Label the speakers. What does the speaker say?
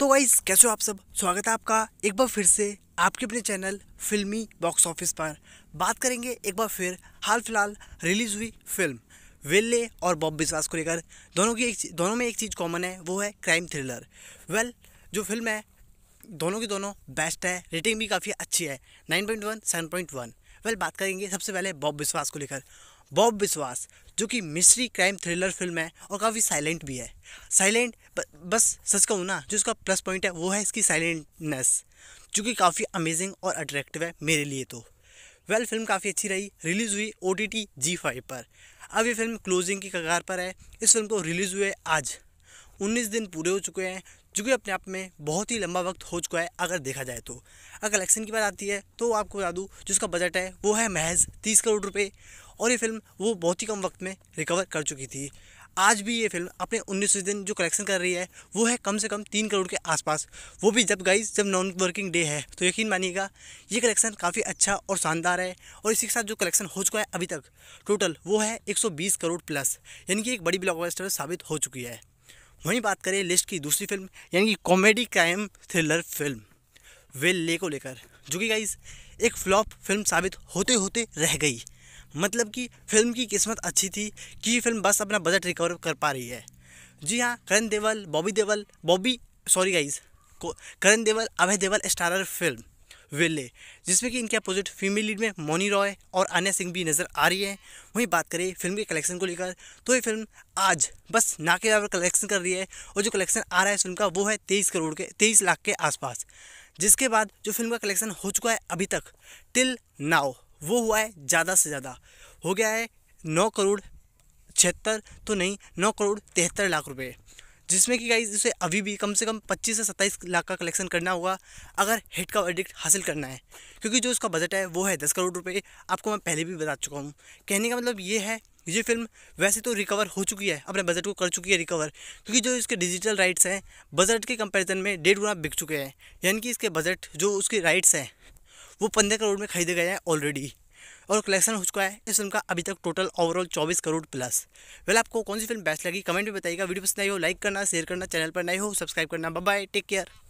Speaker 1: तो वाइज कैसे हो आप सब स्वागत है आपका एक बार फिर से आपके अपने चैनल फिल्मी बॉक्स ऑफिस पर बात करेंगे एक बार फिर हाल फिलहाल रिलीज हुई फिल्म वेल्ले और बॉब विश्वास को लेकर दोनों की एक दोनों में एक चीज़ कॉमन है वो है क्राइम थ्रिलर वेल जो फिल्म है दोनों की दोनों बेस्ट है रेटिंग भी काफ़ी अच्छी है nine point one seven point one well बात करेंगे सबसे पहले बॉब विश्वास को लेकर बॉब विश्वास जो कि मिस्ट्री क्राइम थ्रिलर फिल्म है और काफ़ी साइलेंट भी है साइलेंट बस सच कहूँ ना जो इसका प्लस पॉइंट है वो है इसकी साइलेंटनेस जो कि काफ़ी अमेजिंग और अट्रैक्टिव है मेरे लिए तो वेल well, फिल्म काफ़ी अच्छी रही रिलीज़ हुई O T T Zee five पर अब ये फिल्म क्लोजिंग की कगार पर है इस फिल्म को रिलीज़ हुए आज 19 दिन पूरे हो चुके हैं जो कि अपने आप में बहुत ही लंबा वक्त हो चुका है अगर देखा जाए तो अगर कलेक्शन की बात आती है तो आपको बता दूँ जिसका बजट है वो है महज तीस करोड़ रुपये और ये फिल्म वो बहुत ही कम वक्त में रिकवर कर चुकी थी आज भी ये फिल्म अपने उन्नीस दिन जो कलेक्शन कर रही है वो है कम से कम तीन करोड़ के आसपास वो भी जब गाइस जब नॉन वर्किंग डे है तो यकीन मानिएगा ये कलेक्शन काफ़ी अच्छा और शानदार है और इसी के साथ जो कलेक्शन हो चुका है अभी तक टोटल वो है 120 करोड़ प्लस यानी कि एक बड़ी ब्लॉकबस्टर साबित हो चुकी है वहीं बात करें लिस्ट की दूसरी फिल्म यानी कि कॉमेडी क्राइम थ्रिलर फिल्म ले को लेकर जो कि गाइज एक फ्लॉप फिल्म साबित होते होते रह गई मतलब कि फिल्म की किस्मत अच्छी थी कि फिल्म बस अपना बजट रिकवर कर पा रही है जी हाँ Karan Deol Bobby Deol Bobby sorry guys Karan Deol Abhay Deol starrer film Velle जिसमें कि इनके अपोजिट फीमेल लीड में मोनी रॉय और अन्य सिंह भी नज़र आ रही है वहीं बात करें फिल्म के कलेक्शन को लेकर तो ये फिल्म आज बस ना के बराबर कलेक्शन कर रही है और जो कलेक्शन आ रहा है फिल्म का वो है तेईस करोड़ के तेईस लाख के आसपास जिसके बाद जो फिल्म का कलेक्शन हो चुका है अभी तक टिल नाउ वो हुआ है ज़्यादा से ज़्यादा हो गया है नौ करोड़ छिहत्तर तो नहीं नौ करोड़ तिहत्तर लाख रुपए जिसमें कि गाइज उसे अभी भी कम से कम 25 से 27 लाख का कलेक्शन करना होगा अगर हिट का एडिक्ट हासिल करना है क्योंकि जो उसका बजट है वो है दस करोड़ रुपये आपको मैं पहले भी बता चुका हूँ कहने का मतलब ये है ये फिल्म वैसे तो रिकवर हो चुकी है अपने बजट को कर चुकी है रिकवर क्योंकि जो इसके डिजिटल राइट्स हैं बजट के कंपैरिजन में डेढ़ गुना बिक चुके हैं यानी कि इसके बजट जो उसके राइट्स हैं वो पंद्रह करोड़ में खरीदे गए हैं ऑलरेडी और कलेक्शन हो चुका है इस फिल्म का अभी तक टोटल ओवरऑल चौबीस करोड़ प्लस वेल आपको कौन सी फिल्म बेस्ट लगी कमेंट में बताइएगा वीडियो पसंद आई हो लाइक करना शेयर करना चैनल पर नए हो सब्सक्राइब करना बाय टेक केयर